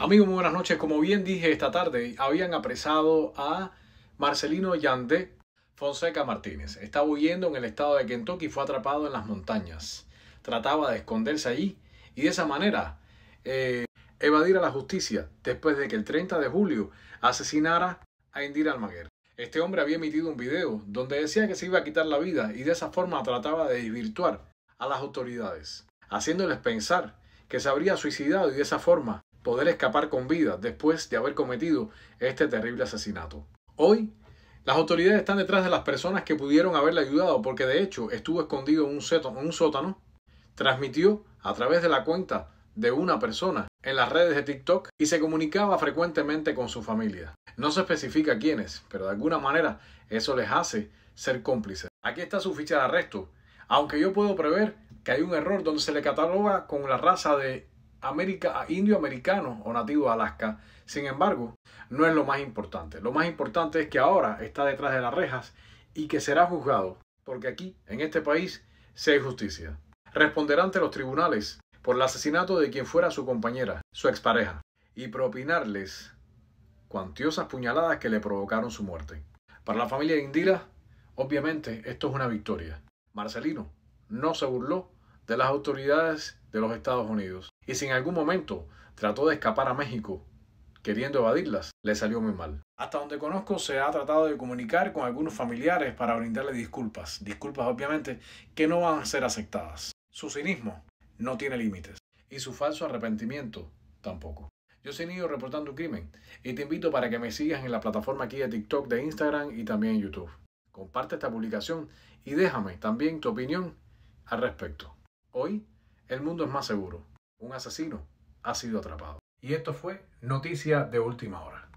Amigos, muy buenas noches. Como bien dije esta tarde, habían apresado a Marcelino Yandé Fonseca Martínez. Estaba huyendo en el estado de Kentucky y fue atrapado en las montañas. Trataba de esconderse allí y de esa manera eh, evadir a la justicia después de que el 30 de julio asesinara a Indira Almaguer. Este hombre había emitido un video donde decía que se iba a quitar la vida y de esa forma trataba de desvirtuar a las autoridades, haciéndoles pensar que se habría suicidado y de esa forma poder escapar con vida después de haber cometido este terrible asesinato. Hoy, las autoridades están detrás de las personas que pudieron haberle ayudado porque de hecho estuvo escondido en un, seto, en un sótano, transmitió a través de la cuenta de una persona en las redes de TikTok y se comunicaba frecuentemente con su familia. No se especifica quiénes, pero de alguna manera eso les hace ser cómplices. Aquí está su ficha de arresto, aunque yo puedo prever que hay un error donde se le cataloga con la raza de América, americano o nativo de Alaska. Sin embargo, no es lo más importante. Lo más importante es que ahora está detrás de las rejas y que será juzgado, porque aquí, en este país, se hay justicia. Responderá ante los tribunales por el asesinato de quien fuera su compañera, su expareja, y propinarles cuantiosas puñaladas que le provocaron su muerte. Para la familia de Indira, obviamente, esto es una victoria. Marcelino no se burló de las autoridades de los Estados Unidos. Y si en algún momento trató de escapar a México queriendo evadirlas, le salió muy mal. Hasta donde conozco, se ha tratado de comunicar con algunos familiares para brindarle disculpas, disculpas obviamente que no van a ser aceptadas. Su cinismo no tiene límites y su falso arrepentimiento tampoco. Yo soy Nido reportando un crimen y te invito para que me sigas en la plataforma aquí de TikTok, de Instagram y también YouTube. Comparte esta publicación y déjame también tu opinión al respecto. Hoy, el mundo es más seguro. Un asesino ha sido atrapado. Y esto fue Noticia de Última Hora.